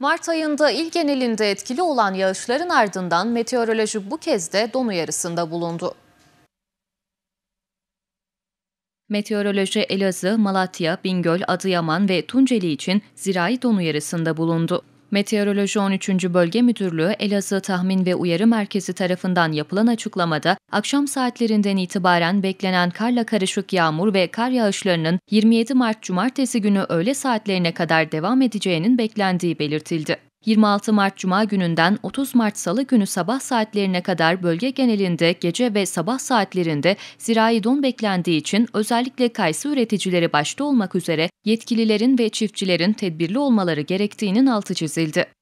Mart ayında ilk genelinde etkili olan yağışların ardından meteoroloji bu kez de don uyarısında bulundu. Meteoroloji Elazığ, Malatya, Bingöl, Adıyaman ve Tunceli için zirai don uyarısında bulundu. Meteoroloji 13. Bölge Müdürlüğü Elazığ Tahmin ve Uyarı Merkezi tarafından yapılan açıklamada akşam saatlerinden itibaren beklenen karla karışık yağmur ve kar yağışlarının 27 Mart Cumartesi günü öğle saatlerine kadar devam edeceğinin beklendiği belirtildi. 26 Mart Cuma gününden 30 Mart Salı günü sabah saatlerine kadar bölge genelinde gece ve sabah saatlerinde zirai don beklendiği için özellikle kayısı üreticileri başta olmak üzere yetkililerin ve çiftçilerin tedbirli olmaları gerektiğinin altı çizildi.